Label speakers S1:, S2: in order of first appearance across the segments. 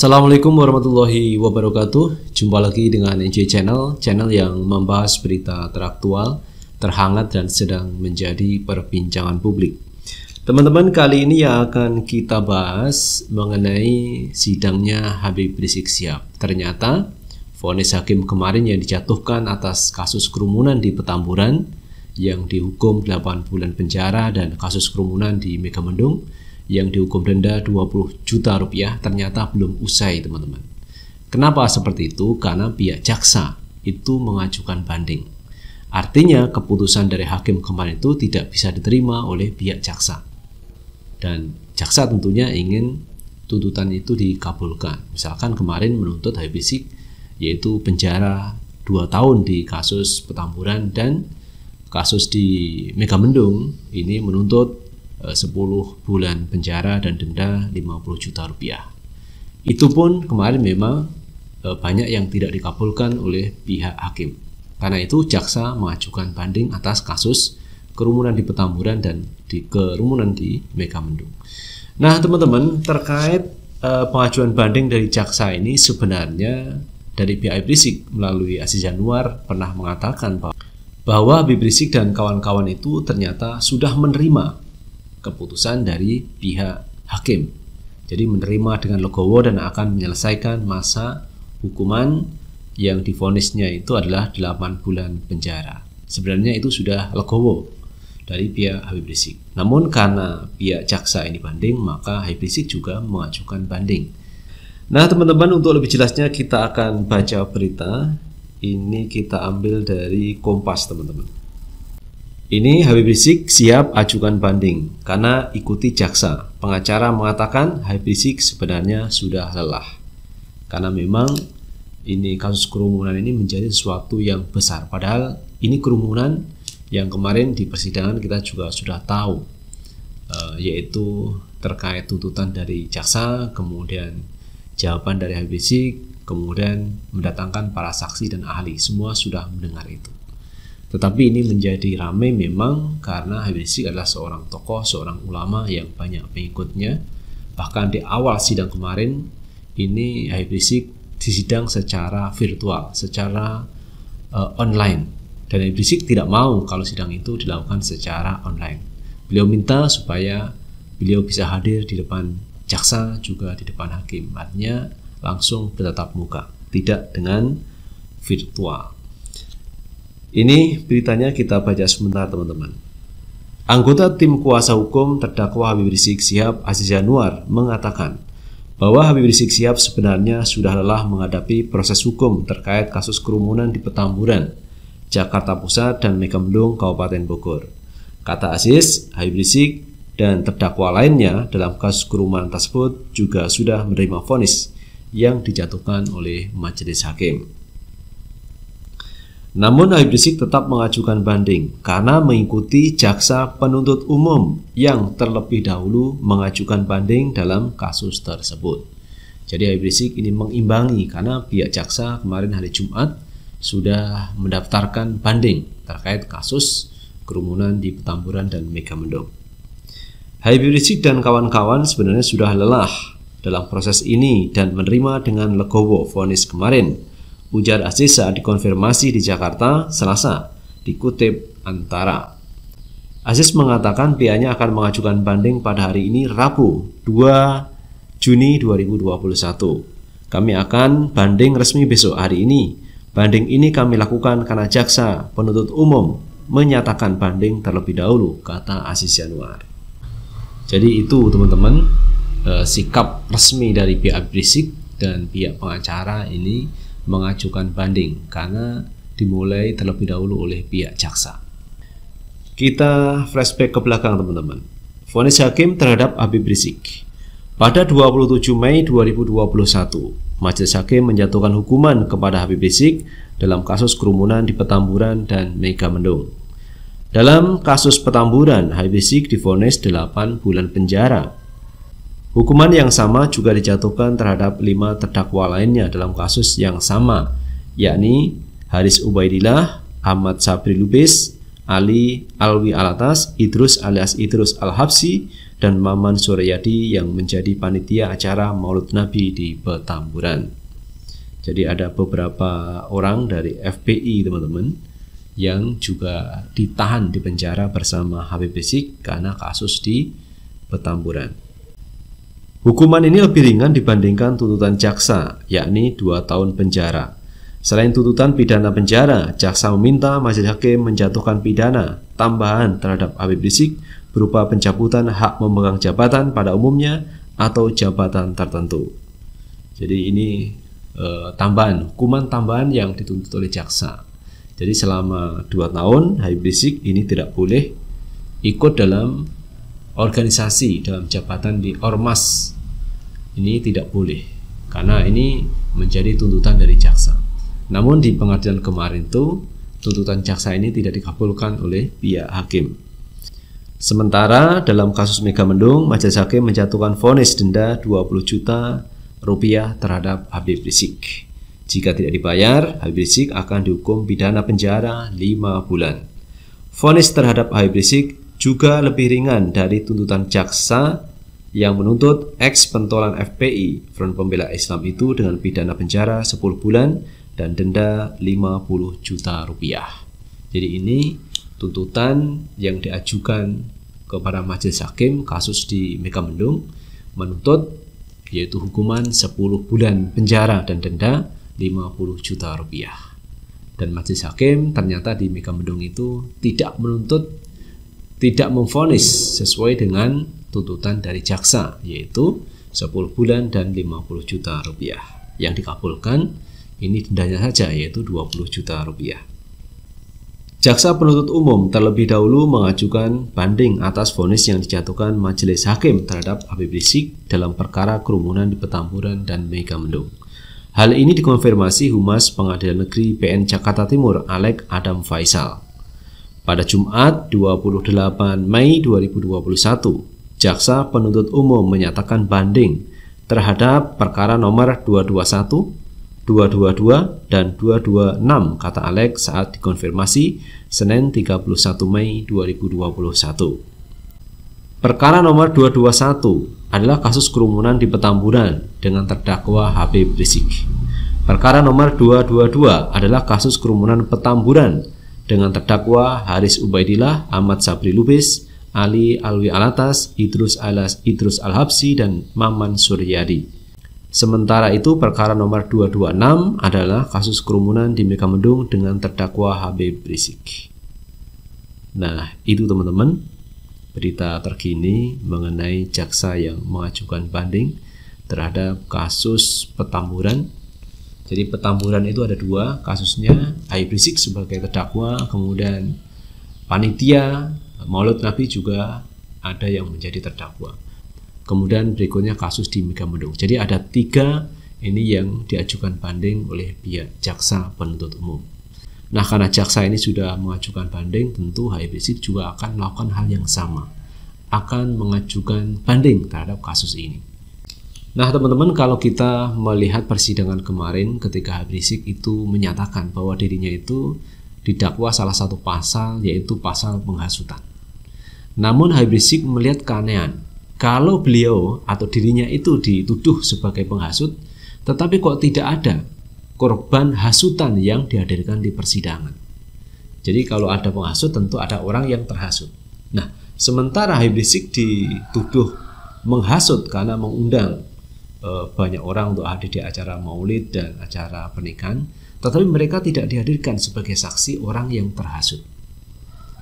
S1: Assalamualaikum warahmatullahi wabarakatuh. Jumpa lagi dengan NJ Channel, channel yang membahas berita teraktual, terhangat dan sedang menjadi perbincangan publik. Teman-teman, kali ini yang akan kita bahas mengenai sidangnya Habib Rizik Sihab. Ternyata vonis hakim kemarin yang dijatuhkan atas kasus kerumunan di Petamburan yang dihukum 8 bulan penjara dan kasus kerumunan di Megamendung yang dihukum denda 20 juta rupiah ternyata belum usai teman-teman. Kenapa seperti itu? Karena pihak jaksa itu mengajukan banding. Artinya keputusan dari hakim kemarin itu tidak bisa diterima oleh pihak jaksa. Dan jaksa tentunya ingin tuntutan itu dikabulkan. Misalkan kemarin menuntut habib yaitu penjara 2 tahun di kasus petamburan dan kasus di Megamendung ini menuntut 10 eh, bulan penjara dan denda 50 juta rupiah. Itu pun kemarin memang eh, banyak yang tidak dikabulkan oleh pihak hakim. Karena itu jaksa mengajukan banding atas kasus kerumunan di Petamburan dan di kerumunan di Megamendung. Nah, teman-teman, terkait eh, pengajuan banding dari jaksa ini sebenarnya dari pihak Rizik melalui Aziz Januar pernah mengatakan bahwa Habib dan kawan-kawan itu ternyata sudah menerima keputusan dari pihak hakim. Jadi menerima dengan legowo dan akan menyelesaikan masa hukuman yang difonisnya itu adalah 8 bulan penjara. Sebenarnya itu sudah legowo dari pihak Habib Rizik. Namun karena pihak jaksa ini banding, maka Habib Rizik juga mengajukan banding. Nah, teman-teman, untuk lebih jelasnya kita akan baca berita. Ini kita ambil dari Kompas, teman-teman. Ini Habib Rizik siap ajukan banding karena ikuti jaksa. Pengacara mengatakan Habib Rizik sebenarnya sudah lelah. Karena memang ini kasus kerumunan ini menjadi sesuatu yang besar. Padahal ini kerumunan yang kemarin di persidangan kita juga sudah tahu eh, yaitu terkait tuntutan dari jaksa, kemudian jawaban dari Habib Rizik, kemudian mendatangkan para saksi dan ahli. Semua sudah mendengar itu. Tetapi ini menjadi ramai memang karena Habib Rizik adalah seorang tokoh, seorang ulama yang banyak pengikutnya. Bahkan di awal sidang kemarin, ini Habib Rizik disidang secara virtual, secara uh, online. Dan Habib Rizik tidak mau kalau sidang itu dilakukan secara online. Beliau minta supaya beliau bisa hadir di depan jaksa juga di depan hakim. Artinya langsung bertatap muka, tidak dengan virtual. Ini beritanya kita baca sebentar teman-teman. Anggota tim kuasa hukum terdakwa Habib Rizik Sihab Aziz Januar mengatakan bahwa Habib Rizik Sihab sebenarnya sudah lelah menghadapi proses hukum terkait kasus kerumunan di Petamburan, Jakarta Pusat dan Megamendung, Kabupaten Bogor. Kata Aziz, Habib Rizik dan terdakwa lainnya dalam kasus kerumunan tersebut juga sudah menerima vonis yang dijatuhkan oleh majelis hakim. Namun Habib Rizik tetap mengajukan banding karena mengikuti jaksa penuntut umum yang terlebih dahulu mengajukan banding dalam kasus tersebut. Jadi Habib Rizik ini mengimbangi karena pihak jaksa kemarin hari Jumat sudah mendaftarkan banding terkait kasus kerumunan di Petamburan dan Megamendung. Habib Rizik dan kawan-kawan sebenarnya sudah lelah dalam proses ini dan menerima dengan legowo vonis kemarin Ujar Aziz saat dikonfirmasi di Jakarta, Selasa, dikutip Antara. Aziz mengatakan pihaknya akan mengajukan banding pada hari ini Rabu 2 Juni 2021. Kami akan banding resmi besok hari ini. Banding ini kami lakukan karena jaksa penuntut umum menyatakan banding terlebih dahulu, kata Aziz Januar. Jadi itu teman-teman eh, sikap resmi dari pihak Brisik dan pihak pengacara ini mengajukan banding karena dimulai terlebih dahulu oleh pihak jaksa. Kita flashback ke belakang teman-teman. Vonis hakim terhadap Habib Rizik. Pada 27 Mei 2021, Majelis Hakim menjatuhkan hukuman kepada Habib Rizik dalam kasus kerumunan di Petamburan dan Mega Mendung. Dalam kasus Petamburan, Habib Rizik difonis 8 bulan penjara Hukuman yang sama juga dijatuhkan terhadap lima terdakwa lainnya dalam kasus yang sama, yakni Haris Ubaidillah, Ahmad Sabri Lubis, Ali Alwi Alatas, Idrus alias Idrus Al-Habsi, dan Maman Suryadi yang menjadi panitia acara Maulid Nabi di Petamburan. Jadi ada beberapa orang dari FPI teman-teman yang juga ditahan di penjara bersama Habib Rizik karena kasus di Petamburan. Hukuman ini lebih ringan dibandingkan tuntutan jaksa, yakni 2 tahun penjara. Selain tuntutan pidana penjara, jaksa meminta majelis hakim menjatuhkan pidana tambahan terhadap Habib Rizik berupa pencabutan hak memegang jabatan pada umumnya atau jabatan tertentu. Jadi ini e, tambahan hukuman tambahan yang dituntut oleh jaksa. Jadi selama 2 tahun Habib Rizik ini tidak boleh ikut dalam organisasi dalam jabatan di ormas ini tidak boleh karena ini menjadi tuntutan dari jaksa. Namun di pengadilan kemarin itu tuntutan jaksa ini tidak dikabulkan oleh pihak hakim. Sementara dalam kasus Mega Mendung, majelis hakim menjatuhkan vonis denda 20 juta rupiah terhadap Habib Rizik. Jika tidak dibayar, Habib Rizik akan dihukum pidana penjara 5 bulan. Vonis terhadap Habib Rizik juga lebih ringan dari tuntutan jaksa yang menuntut eks pentolan FPI Front Pembela Islam itu dengan pidana penjara 10 bulan dan denda 50 juta rupiah. Jadi ini tuntutan yang diajukan kepada majelis hakim kasus di Megamendung menuntut yaitu hukuman 10 bulan penjara dan denda 50 juta rupiah. Dan majelis hakim ternyata di Megamendung itu tidak menuntut tidak memfonis sesuai dengan tuntutan dari jaksa yaitu 10 bulan dan 50 juta rupiah yang dikabulkan ini dendanya saja yaitu 20 juta rupiah Jaksa penuntut umum terlebih dahulu mengajukan banding atas vonis yang dijatuhkan majelis hakim terhadap Habib Rizik dalam perkara kerumunan di Petamburan dan Mega Mendung. Hal ini dikonfirmasi Humas Pengadilan Negeri PN Jakarta Timur Alek Adam Faisal. Pada Jumat 28 Mei 2021, Jaksa Penuntut Umum menyatakan banding terhadap perkara nomor 221, 222, dan 226 kata Alex saat dikonfirmasi Senin 31 Mei 2021. Perkara nomor 221 adalah kasus kerumunan di Petamburan dengan terdakwa Habib Rizik. Perkara nomor 222 adalah kasus kerumunan Petamburan dengan terdakwa Haris Ubaidillah, Ahmad Sabri Lubis, Ali Alwi Alatas, Idrus Alas Idrus Alhabsi dan Maman Suryadi. Sementara itu perkara nomor 226 adalah kasus kerumunan di Megamendung dengan terdakwa Habib Rizik. Nah, itu teman-teman berita terkini mengenai jaksa yang mengajukan banding terhadap kasus petamburan jadi Petamburan itu ada dua kasusnya, Habib Rizik sebagai terdakwa, kemudian panitia Maulid Nabi juga ada yang menjadi terdakwa. Kemudian berikutnya kasus di Megamendung. Jadi ada tiga ini yang diajukan banding oleh pihak jaksa penuntut umum. Nah karena jaksa ini sudah mengajukan banding, tentu Habib Rizik juga akan melakukan hal yang sama, akan mengajukan banding terhadap kasus ini. Nah, teman-teman, kalau kita melihat persidangan kemarin ketika Rizik itu menyatakan bahwa dirinya itu didakwa salah satu pasal yaitu pasal penghasutan. Namun Rizik melihat keanehan. Kalau beliau atau dirinya itu dituduh sebagai penghasut, tetapi kok tidak ada korban hasutan yang dihadirkan di persidangan. Jadi kalau ada penghasut tentu ada orang yang terhasut. Nah, sementara Rizik dituduh menghasut karena mengundang Eh, banyak orang untuk hadir di acara maulid dan acara pernikahan, tetapi mereka tidak dihadirkan sebagai saksi orang yang terhasut.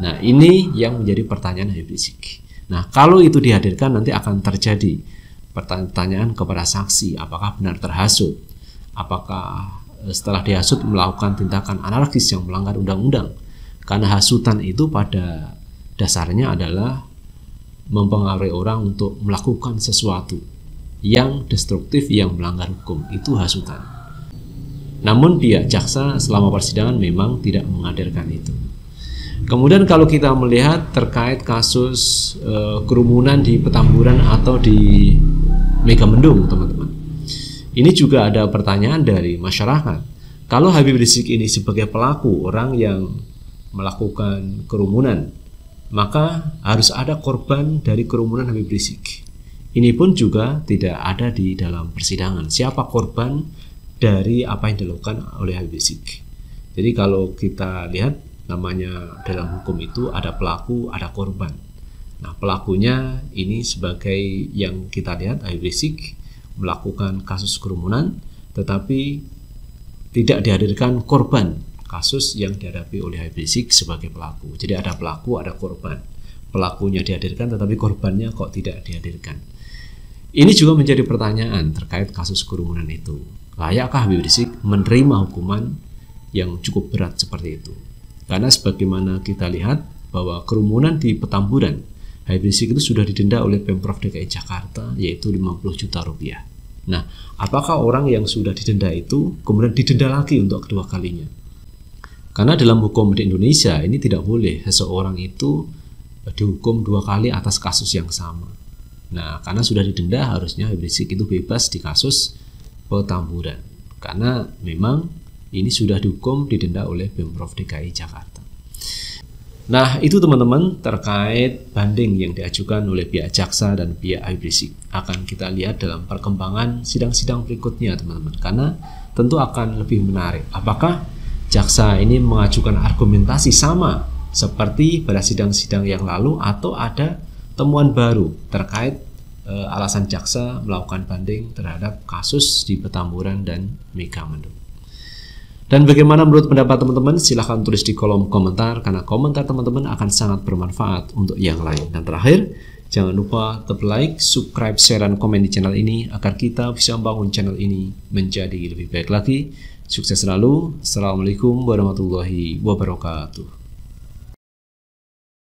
S1: Nah, ini yang menjadi pertanyaan Habib Rizik. Nah, kalau itu dihadirkan nanti akan terjadi pertanyaan kepada saksi, apakah benar terhasut? Apakah eh, setelah dihasut melakukan tindakan anarkis yang melanggar undang-undang? Karena hasutan itu pada dasarnya adalah mempengaruhi orang untuk melakukan sesuatu yang destruktif yang melanggar hukum itu hasutan. Namun pihak jaksa selama persidangan memang tidak menghadirkan itu. Kemudian kalau kita melihat terkait kasus e, kerumunan di Petamburan atau di Megamendung, teman-teman. Ini juga ada pertanyaan dari masyarakat. Kalau Habib Rizik ini sebagai pelaku orang yang melakukan kerumunan, maka harus ada korban dari kerumunan Habib Rizik. Ini pun juga tidak ada di dalam persidangan. Siapa korban dari apa yang dilakukan oleh Habib Rizik. Jadi kalau kita lihat namanya dalam hukum itu ada pelaku, ada korban. Nah, pelakunya ini sebagai yang kita lihat Habib Rizik melakukan kasus kerumunan tetapi tidak dihadirkan korban kasus yang dihadapi oleh Habib Rizik sebagai pelaku. Jadi ada pelaku, ada korban. Pelakunya dihadirkan tetapi korbannya kok tidak dihadirkan. Ini juga menjadi pertanyaan terkait kasus kerumunan itu. Layakkah Habib Rizik menerima hukuman yang cukup berat seperti itu? Karena sebagaimana kita lihat bahwa kerumunan di Petamburan, Habib Rizik itu sudah didenda oleh Pemprov DKI Jakarta yaitu 50 juta rupiah. Nah, apakah orang yang sudah didenda itu kemudian didenda lagi untuk kedua kalinya? Karena dalam hukum di Indonesia ini tidak boleh seseorang itu dihukum dua kali atas kasus yang sama Nah, karena sudah didenda harusnya Habib Rizik itu bebas di kasus petamburan. Karena memang ini sudah dihukum didenda oleh Pemprov DKI Jakarta. Nah, itu teman-teman terkait banding yang diajukan oleh pihak jaksa dan pihak Habib Rizik. Akan kita lihat dalam perkembangan sidang-sidang berikutnya, teman-teman. Karena tentu akan lebih menarik. Apakah jaksa ini mengajukan argumentasi sama seperti pada sidang-sidang yang lalu atau ada temuan baru terkait e, alasan jaksa melakukan banding terhadap kasus di Petamburan dan Megamendung. Dan bagaimana menurut pendapat teman-teman? Silahkan tulis di kolom komentar karena komentar teman-teman akan sangat bermanfaat untuk yang lain. Dan terakhir, jangan lupa tetap like, subscribe, share, dan komen di channel ini agar kita bisa membangun channel ini menjadi lebih baik lagi. Sukses selalu. Assalamualaikum warahmatullahi wabarakatuh.